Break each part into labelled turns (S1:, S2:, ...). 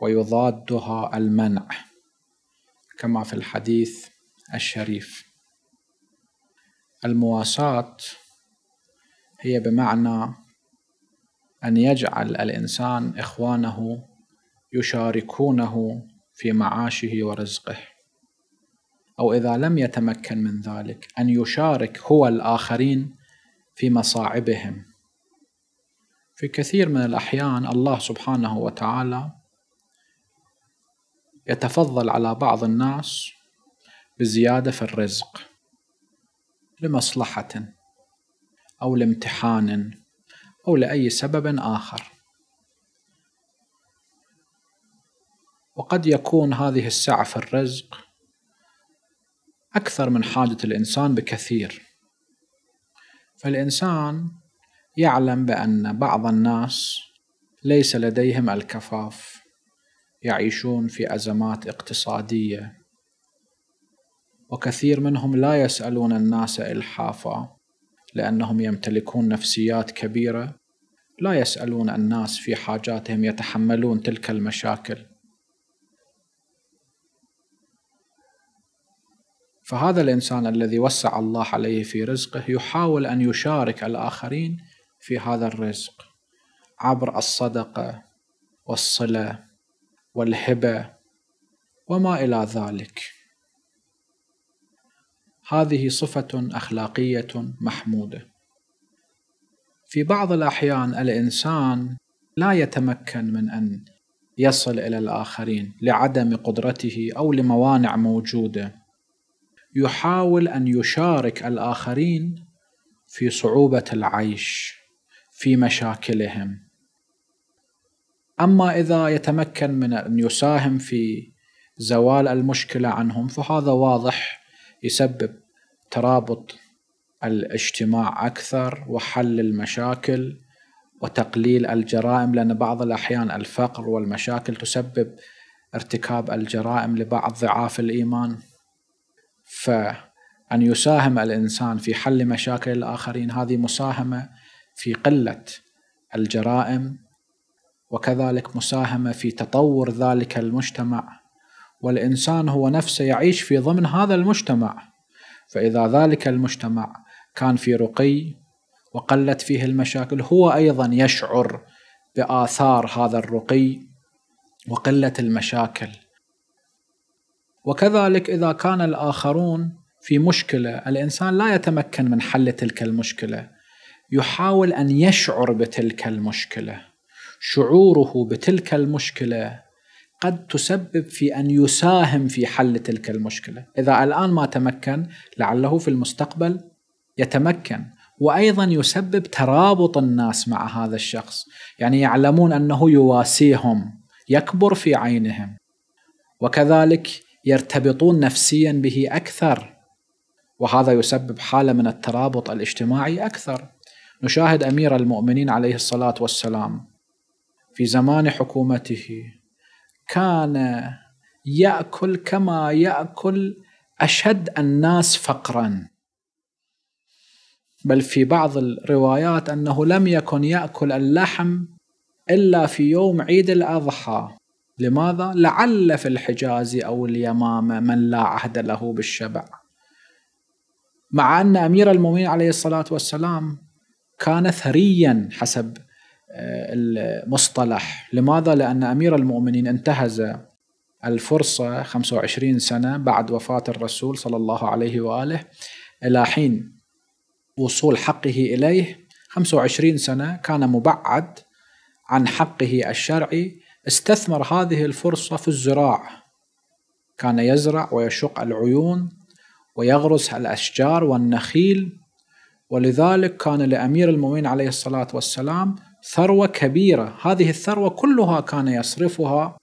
S1: ويضادها المنع كما في الحديث الشريف المواساة هي بمعنى أن يجعل الإنسان إخوانه يشاركونه في معاشه ورزقه أو إذا لم يتمكن من ذلك أن يشارك هو الآخرين في مصاعبهم في كثير من الأحيان الله سبحانه وتعالى يتفضل على بعض الناس بزيادة في الرزق لمصلحة أو لامتحان أو لأي سبب آخر وقد يكون هذه السعة في الرزق أكثر من حاجة الإنسان بكثير فالإنسان يعلم بأن بعض الناس ليس لديهم الكفاف يعيشون في أزمات اقتصادية وكثير منهم لا يسألون الناس إلحافا لأنهم يمتلكون نفسيات كبيرة لا يسألون الناس في حاجاتهم يتحملون تلك المشاكل فهذا الإنسان الذي وسع الله عليه في رزقه يحاول أن يشارك الآخرين في هذا الرزق عبر الصدقة والصلة والهبة وما إلى ذلك هذه صفة أخلاقية محمودة في بعض الأحيان الإنسان لا يتمكن من أن يصل إلى الآخرين لعدم قدرته أو لموانع موجودة يحاول أن يشارك الآخرين في صعوبة العيش في مشاكلهم أما إذا يتمكن من أن يساهم في زوال المشكلة عنهم فهذا واضح يسبب ترابط الاجتماع أكثر وحل المشاكل وتقليل الجرائم لأن بعض الأحيان الفقر والمشاكل تسبب ارتكاب الجرائم لبعض ضعاف الإيمان فأن يساهم الإنسان في حل مشاكل الآخرين هذه مساهمة في قلة الجرائم وكذلك مساهمه في تطور ذلك المجتمع والانسان هو نفسه يعيش في ضمن هذا المجتمع فاذا ذلك المجتمع كان في رقي وقلت فيه المشاكل هو ايضا يشعر باثار هذا الرقي وقله المشاكل وكذلك اذا كان الاخرون في مشكله الانسان لا يتمكن من حل تلك المشكله يحاول ان يشعر بتلك المشكله شعوره بتلك المشكله قد تسبب في ان يساهم في حل تلك المشكله، اذا الان ما تمكن لعله في المستقبل يتمكن وايضا يسبب ترابط الناس مع هذا الشخص، يعني يعلمون انه يواسيهم، يكبر في عينهم. وكذلك يرتبطون نفسيا به اكثر. وهذا يسبب حاله من الترابط الاجتماعي اكثر. نشاهد امير المؤمنين عليه الصلاه والسلام في زمان حكومته كان ياكل كما ياكل اشد الناس فقرا بل في بعض الروايات انه لم يكن ياكل اللحم الا في يوم عيد الاضحى لماذا لعل في الحجاز او اليمامه من لا عهد له بالشبع مع ان امير المؤمنين عليه الصلاه والسلام كان ثريا حسب المصطلح لماذا؟ لأن أمير المؤمنين انتهز الفرصة 25 سنة بعد وفاة الرسول صلى الله عليه وآله إلى حين وصول حقه إليه 25 سنة كان مبعد عن حقه الشرعي استثمر هذه الفرصة في الزراع كان يزرع ويشق العيون ويغرس الأشجار والنخيل ولذلك كان لأمير المؤمنين عليه الصلاة والسلام ثروه كبيره، هذه الثروه كلها كان يصرفها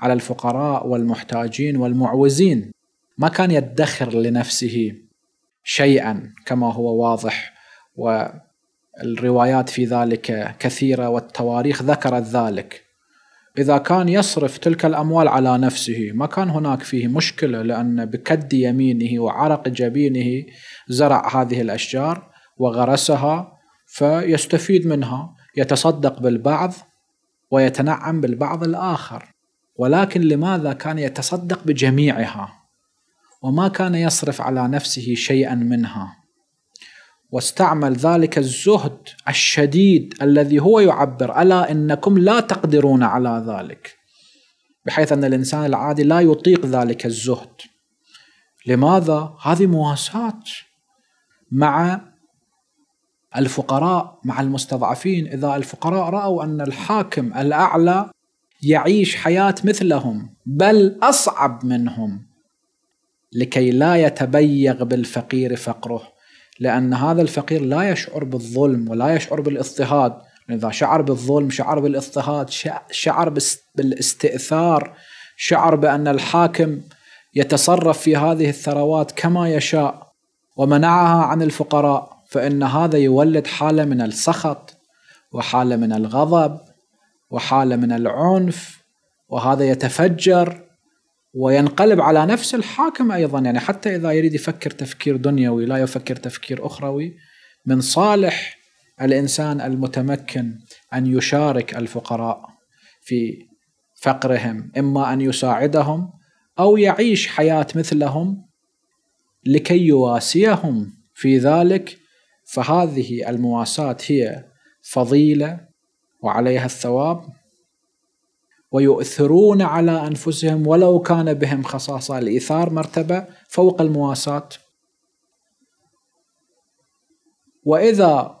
S1: على الفقراء والمحتاجين والمعوزين، ما كان يدخر لنفسه شيئا كما هو واضح والروايات في ذلك كثيره والتواريخ ذكرت ذلك. اذا كان يصرف تلك الاموال على نفسه ما كان هناك فيه مشكله لان بكد يمينه وعرق جبينه زرع هذه الاشجار وغرسها فيستفيد منها يتصدق بالبعض ويتنعم بالبعض الآخر ولكن لماذا كان يتصدق بجميعها وما كان يصرف على نفسه شيئا منها واستعمل ذلك الزهد الشديد الذي هو يعبر ألا إنكم لا تقدرون على ذلك بحيث أن الإنسان العادي لا يطيق ذلك الزهد لماذا؟ هذه مواساة مع الفقراء مع المستضعفين إذا الفقراء رأوا أن الحاكم الأعلى يعيش حياة مثلهم بل أصعب منهم لكي لا يتبيغ بالفقير فقره لأن هذا الفقير لا يشعر بالظلم ولا يشعر بالاضطهاد إذا شعر بالظلم شعر بالاضطهاد شعر بالاستئثار شعر بأن الحاكم يتصرف في هذه الثروات كما يشاء ومنعها عن الفقراء فإن هذا يولد حالة من السخط وحالة من الغضب وحالة من العنف وهذا يتفجر وينقلب على نفس الحاكم أيضا يعني حتى إذا يريد يفكر تفكير دنيوي لا يفكر تفكير أخروي من صالح الإنسان المتمكن أن يشارك الفقراء في فقرهم إما أن يساعدهم أو يعيش حياة مثلهم لكي يواسيهم في ذلك فهذه المواساة هي فضيلة وعليها الثواب ويؤثرون على أنفسهم ولو كان بهم خصاصة لإثار مرتبة فوق المواساة وإذا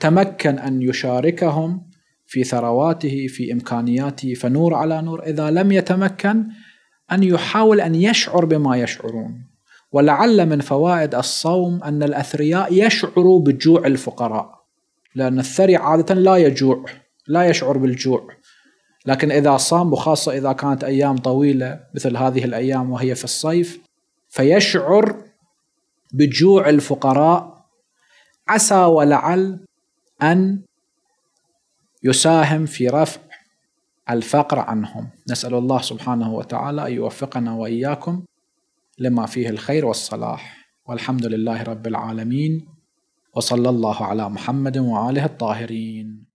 S1: تمكن أن يشاركهم في ثرواته في إمكانياته فنور على نور إذا لم يتمكن أن يحاول أن يشعر بما يشعرون ولعل من فوائد الصوم أن الأثرياء يشعروا بجوع الفقراء لأن الثري عادة لا يجوع لا يشعر بالجوع لكن إذا صام وخاصة إذا كانت أيام طويلة مثل هذه الأيام وهي في الصيف فيشعر بجوع الفقراء عسى ولعل أن يساهم في رفع الفقر عنهم نسأل الله سبحانه وتعالى أن يوفقنا وإياكم لما فيه الخير والصلاح والحمد لله رب العالمين وصلى الله على محمد وآله الطاهرين